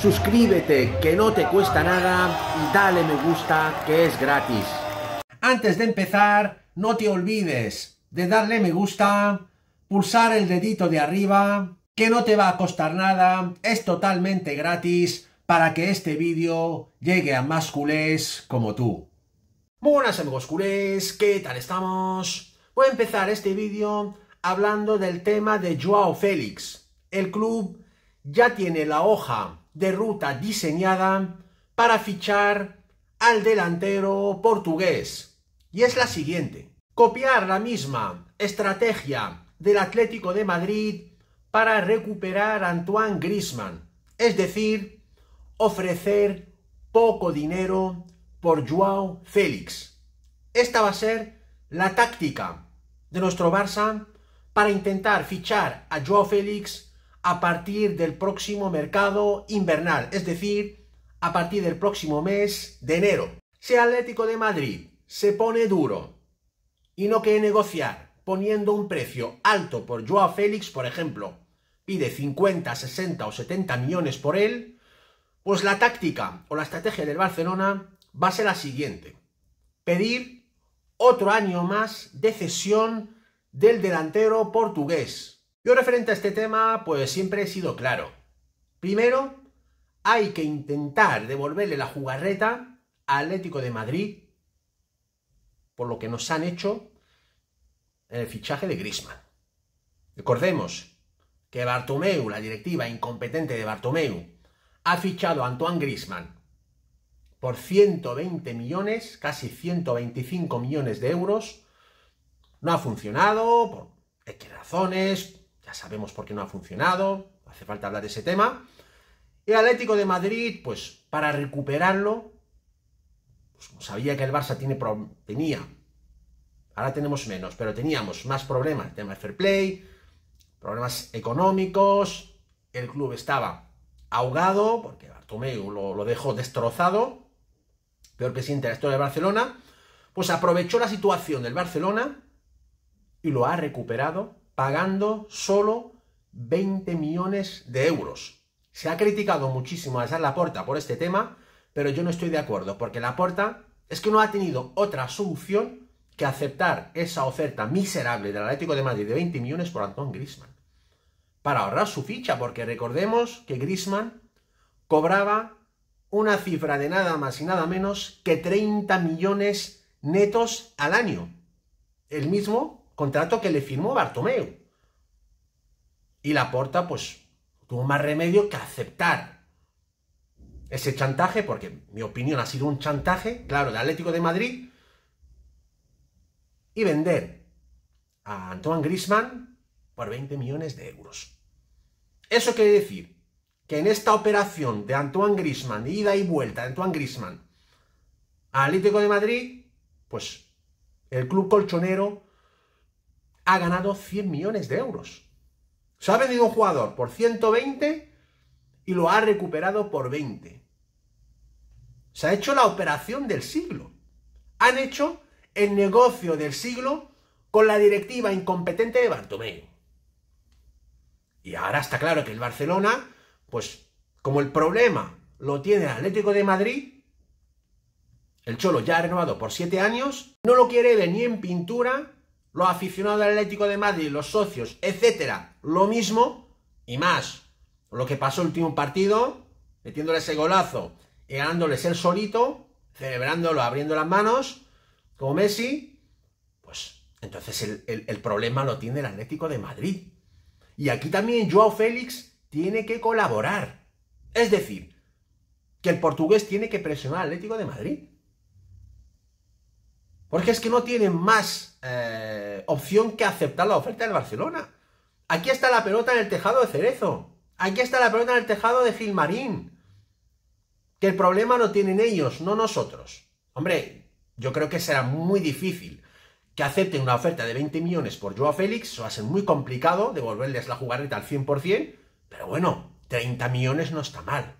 suscríbete que no te cuesta nada y dale me gusta que es gratis. Antes de empezar, no te olvides de darle me gusta, pulsar el dedito de arriba, que no te va a costar nada, es totalmente gratis para que este vídeo llegue a más culés como tú. Buenas amigos culés, ¿qué tal estamos? Voy a empezar este vídeo hablando del tema de Joao Félix. El club ya tiene la hoja de ruta diseñada para fichar al delantero portugués. Y es la siguiente. Copiar la misma estrategia del Atlético de Madrid para recuperar a Antoine Grisman. Es decir, ofrecer poco dinero por Joao Félix. Esta va a ser la táctica de nuestro Barça para intentar fichar a Joao Félix a partir del próximo mercado invernal, es decir, a partir del próximo mes de enero. Si Atlético de Madrid se pone duro y no quiere negociar poniendo un precio alto por Joao Félix, por ejemplo, pide 50, 60 o 70 millones por él, pues la táctica o la estrategia del Barcelona va a ser la siguiente. Pedir otro año más de cesión del delantero portugués, yo referente a este tema, pues siempre he sido claro. Primero, hay que intentar devolverle la jugarreta a Atlético de Madrid por lo que nos han hecho en el fichaje de Grisman. Recordemos que Bartomeu, la directiva incompetente de Bartomeu, ha fichado a Antoine Grisman por 120 millones, casi 125 millones de euros. No ha funcionado por X razones, sabemos por qué no ha funcionado, hace falta hablar de ese tema. El Atlético de Madrid, pues para recuperarlo, pues, sabía que el Barça tenía, ahora tenemos menos, pero teníamos más problemas, el tema de fair play, problemas económicos, el club estaba ahogado, porque Bartomeu lo, lo dejó destrozado, peor que siente la historia de Barcelona, pues aprovechó la situación del Barcelona y lo ha recuperado pagando solo 20 millones de euros. Se ha criticado muchísimo a La Laporta por este tema, pero yo no estoy de acuerdo, porque Laporta es que no ha tenido otra solución que aceptar esa oferta miserable del Atlético de Madrid de 20 millones por Antón Grisman. Para ahorrar su ficha, porque recordemos que Grisman cobraba una cifra de nada más y nada menos que 30 millones netos al año. El mismo contrato que le firmó Bartomeu. Y Laporta, pues, tuvo más remedio que aceptar ese chantaje, porque mi opinión ha sido un chantaje, claro, de Atlético de Madrid, y vender a Antoine Grisman por 20 millones de euros. Eso quiere decir que en esta operación de Antoine Grisman, ida y vuelta de Antoine Grisman, a Atlético de Madrid, pues el club colchonero ha ganado 100 millones de euros. Se ha vendido un jugador por 120 y lo ha recuperado por 20. Se ha hecho la operación del siglo. Han hecho el negocio del siglo con la directiva incompetente de Bartomeu. Y ahora está claro que el Barcelona, pues como el problema lo tiene el Atlético de Madrid, el Cholo ya ha renovado por 7 años, no lo quiere ver ni en pintura los aficionados del Atlético de Madrid, los socios, etcétera, lo mismo y más. Lo que pasó el último partido, metiéndole ese golazo y ganándoles el solito, celebrándolo, abriendo las manos, como Messi, pues entonces el, problema lo tiene el Atlético de Madrid. Y aquí también Joao Félix tiene que colaborar. Es decir, que el portugués tiene que presionar al Atlético de Madrid. Porque es que no tienen más eh, opción que aceptar la oferta del Barcelona. Aquí está la pelota en el tejado de Cerezo. Aquí está la pelota en el tejado de Gilmarín. Que el problema lo tienen ellos, no nosotros. Hombre, yo creo que será muy difícil que acepten una oferta de 20 millones por Joao Félix. Eso va a ser muy complicado devolverles la jugarreta al 100%. Pero bueno, 30 millones no está mal.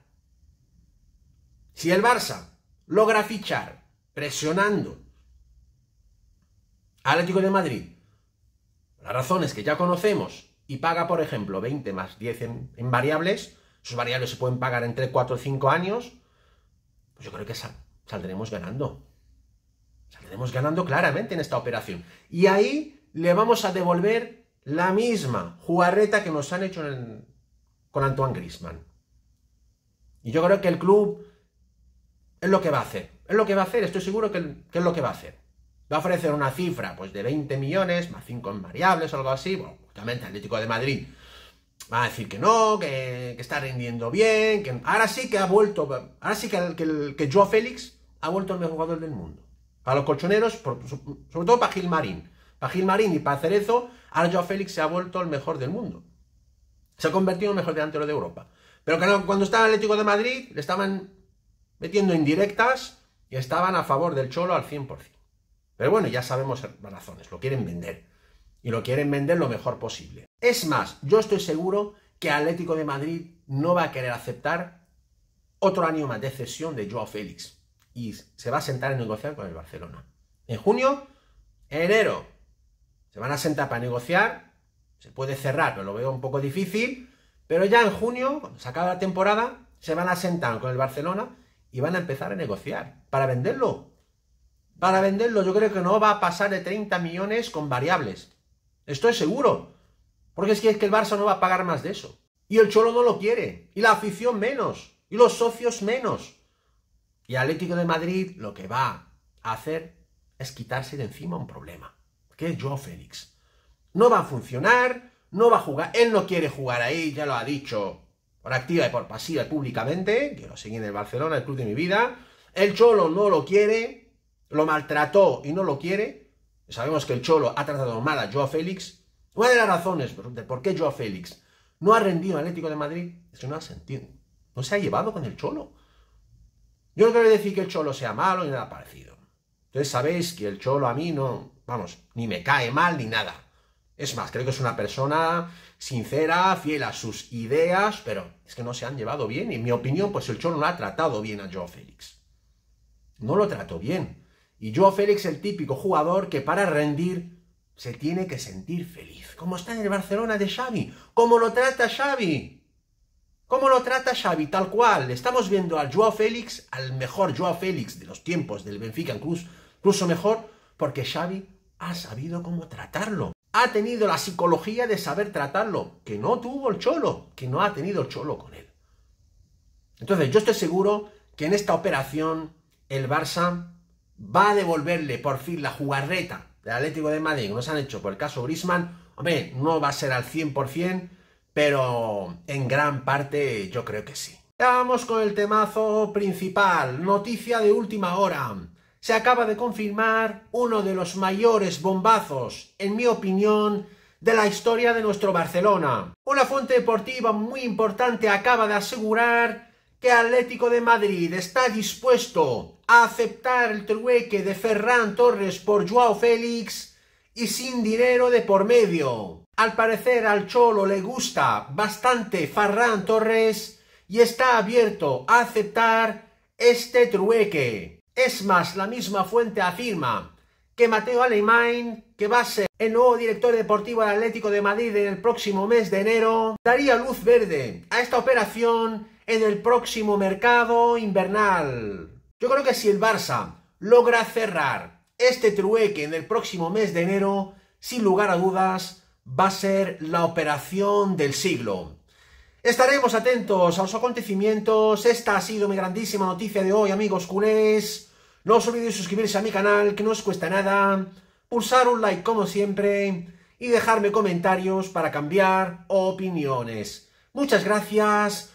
Si el Barça logra fichar presionando ...al Atlético de Madrid la razón es que ya conocemos y paga, por ejemplo, 20 más 10 en, variables, sus variables se pueden pagar entre 4 o 5 años, pues yo creo que saldremos ganando. Saldremos ganando claramente en esta operación. Y ahí le vamos a devolver la misma jugarreta que nos han hecho con Antoine Grisman. Y yo creo que el club es lo que va a hacer. Es lo que va a hacer, estoy seguro que es lo que va a hacer va a ofrecer una cifra pues de 20 millones, más 5 en variables o algo así, bueno, justamente Atlético de Madrid va a decir que no, que, está rindiendo bien, que ahora sí que ha vuelto, ahora sí que, el, que, Joe Félix ha vuelto el mejor jugador del mundo. Para los colchoneros, sobre todo para Marín. Para Marín y para Cerezo, ahora Joe Félix se ha vuelto el mejor del mundo. Se ha convertido en el mejor delantero de Europa. Pero cuando estaba el Atlético de Madrid, le estaban metiendo indirectas y estaban a favor del Cholo al 100%. Pero bueno, ya sabemos razones, lo quieren vender. Y lo quieren vender lo mejor posible. Es más, yo estoy seguro que Atlético de Madrid no va a querer aceptar otro año más de cesión de Joao Félix. Y se va a sentar a negociar con el Barcelona. En junio, en enero, se van a sentar para negociar. Se puede cerrar, pero lo veo un poco difícil. Pero ya en junio, cuando se acaba la temporada, se van a sentar con el Barcelona y van a empezar a negociar para venderlo para venderlo, yo creo que no va a pasar de 30 millones con variables. Estoy seguro. Porque es que, es que el Barça no va a pagar más de eso. Y el Cholo no lo quiere. Y la afición menos. Y los socios menos. Y Atlético de Madrid lo que va a hacer es quitarse de encima un problema. Que es Joao Félix. No va a funcionar. No va a jugar. Él no quiere jugar ahí, ya lo ha dicho. Por activa y por pasiva y públicamente. Que lo sigue en el Barcelona, el club de mi vida. El Cholo no lo quiere lo maltrató y no lo quiere, sabemos que el Cholo ha tratado mal a Joao Félix, una de las razones de por qué Joao Félix no ha rendido al Atlético de Madrid es que no ha sentido, no se ha llevado con el Cholo. Yo no quiero decir que el Cholo sea malo ni nada parecido. Entonces sabéis que el Cholo a mí no, vamos, ni me cae mal ni nada. Es más, creo que es una persona sincera, fiel a sus ideas, pero es que no se han llevado bien. Y en mi opinión, pues el Cholo no ha tratado bien a Joao Félix. No lo trató bien. Y Joao Félix, el típico jugador que para rendir se tiene que sentir feliz. ¿Cómo está en el Barcelona de Xavi. ¿Cómo lo trata Xavi. ¿Cómo lo trata Xavi, tal cual. Estamos viendo al Joao Félix, al mejor Joao Félix de los tiempos del Benfica, Cruz, incluso mejor, porque Xavi ha sabido cómo tratarlo. Ha tenido la psicología de saber tratarlo, que no tuvo el Cholo, que no ha tenido el Cholo con él. Entonces, yo estoy seguro que en esta operación el Barça va a devolverle por fin la jugarreta del Atlético de Madrid como nos han hecho por el caso Brisman. hombre, no va a ser al 100%, pero en gran parte yo creo que sí. Vamos con el temazo principal, noticia de última hora. Se acaba de confirmar uno de los mayores bombazos, en mi opinión, de la historia de nuestro Barcelona. Una fuente deportiva muy importante acaba de asegurar que Atlético de Madrid está dispuesto a aceptar el trueque de Ferran Torres por Joao Félix y sin dinero de por medio. Al parecer al Cholo le gusta bastante Ferran Torres y está abierto a aceptar este trueque. Es más, la misma fuente afirma que Mateo Alemán, que va a ser el nuevo director deportivo del Atlético de Madrid en el próximo mes de enero, daría luz verde a esta operación en el próximo mercado invernal. Yo creo que si el Barça logra cerrar este trueque en el próximo mes de enero, sin lugar a dudas, va a ser la operación del siglo. Estaremos atentos a los acontecimientos. Esta ha sido mi grandísima noticia de hoy, amigos culés. No os olvidéis suscribirse a mi canal, que no os cuesta nada. Pulsar un like como siempre y dejarme comentarios para cambiar opiniones. Muchas gracias.